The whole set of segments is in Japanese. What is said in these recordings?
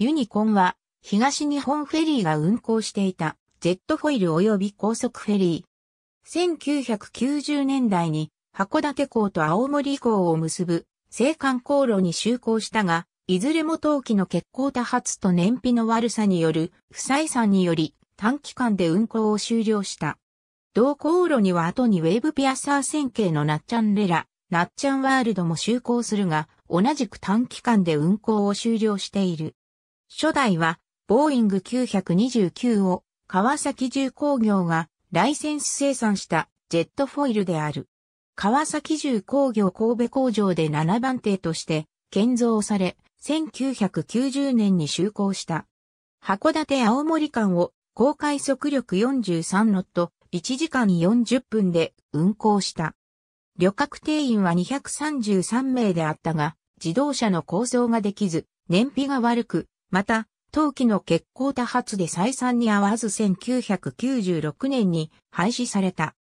ユニコンは、東日本フェリーが運航していた、ジェットフォイル及び高速フェリー。1990年代に、函館港と青森港を結ぶ、青函航路に就航したが、いずれも冬季の欠航多発と燃費の悪さによる不採算により短期間で運航を終了した。同航路には後にウェーブピアサー線形のナッチャンレラ、ナッチャンワールドも就航するが、同じく短期間で運航を終了している。初代は、ボーイング929を、川崎重工業がライセンス生産したジェットフォイルである。川崎重工業神戸工場で7番艇として建造され、1990年に就航した。函館青森間を高快速力43ノット1時間40分で運航した。旅客定員は233名であったが、自動車の構造ができず、燃費が悪く、また、陶器の欠航多発で採算に合わず1996年に廃止された。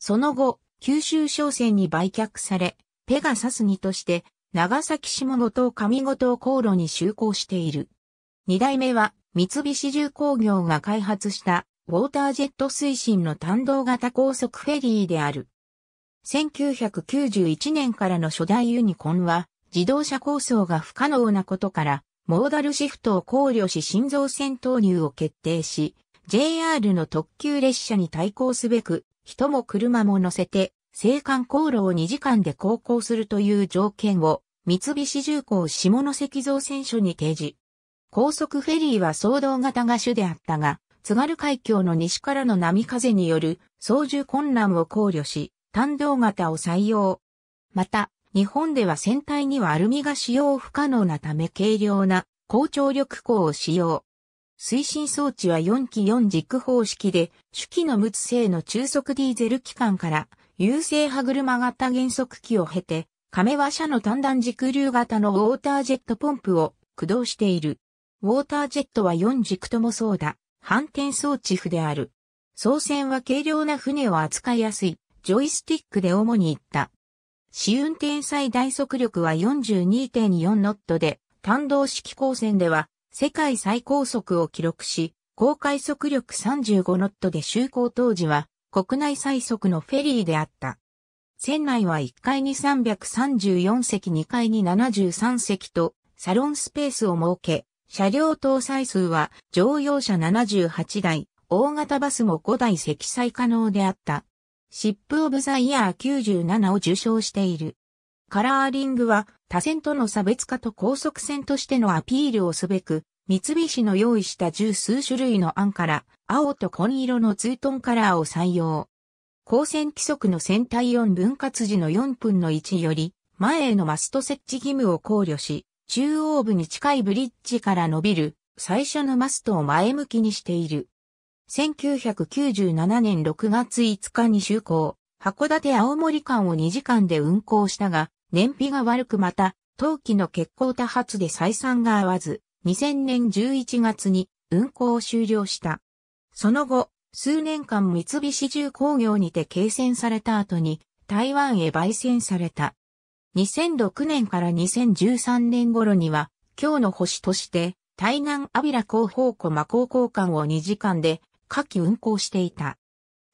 その後、九州商船に売却され、ペガサス2として長崎下五島上五島航路に就航している。二代目は三菱重工業が開発したウォータージェット推進の単動型高速フェリーである。1991年からの初代ユニコンは自動車構想が不可能なことからモーダルシフトを考慮し新造船投入を決定し、JR の特急列車に対抗すべく、人も車も乗せて、青函航路を2時間で航行するという条件を、三菱重工下関造船所に提示。高速フェリーは騒動型が主であったが、津軽海峡の西からの波風による操縦困難を考慮し、単動型を採用。また、日本では船体にはアルミが使用不可能なため軽量な高張力鋼を使用。推進装置は4機4軸方式で、主機の無製の中速ディーゼル機関から優勢歯車型減速機を経て、亀は車の単段軸流型のウォータージェットポンプを駆動している。ウォータージェットは4軸ともそうだ。反転装置譜である。操船は軽量な船を扱いやすい、ジョイスティックで主に行った試運転最大速力は42.4ノットで、単動式光線では世界最高速を記録し、高快速力35ノットで就航当時は国内最速のフェリーであった。船内は1階に334席2階に73席とサロンスペースを設け、車両搭載数は乗用車78台、大型バスも5台積載可能であった。シップオブザイヤー97を受賞している。カラーリングは他線との差別化と高速線としてのアピールをすべく、三菱の用意した十数種類の案から、青と紺色のツートンカラーを採用。光線規則の線体4分割時の4分の1より、前へのマスト設置義務を考慮し、中央部に近いブリッジから伸びる、最初のマストを前向きにしている。1997年6月5日に就航、函館青森間を2時間で運航したが、燃費が悪くまた、陶器の欠航多発で採算が合わず、2000年11月に運航を終了した。その後、数年間三菱重工業にて継戦された後に台湾へ焙煎された。2006年から2013年頃には、今日の星として、台南アビラ広報庫馬高校間を2時間で夏季運行していた。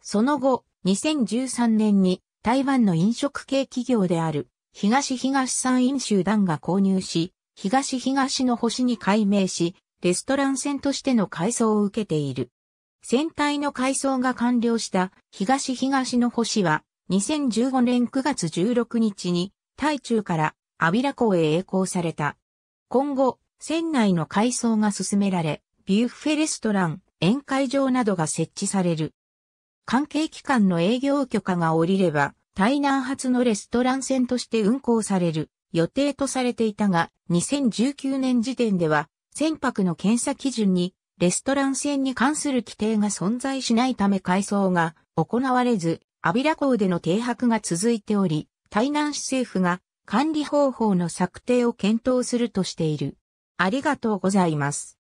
その後、2013年に台湾の飲食系企業である東東産飲集団が購入し、東東の星に改名し、レストラン船としての改装を受けている。船体の改装が完了した東東の星は2015年9月16日に台中からアビラ港へ栄光された。今後、船内の改装が進められ、ビュッフェレストラン、宴会場などが設置される。関係機関の営業許可が下りれば、台南発のレストラン船として運航される予定とされていたが、2019年時点では、船舶の検査基準に、レストラン船に関する規定が存在しないため改装が行われず、アビラ港での停泊が続いており、台南市政府が管理方法の策定を検討するとしている。ありがとうございます。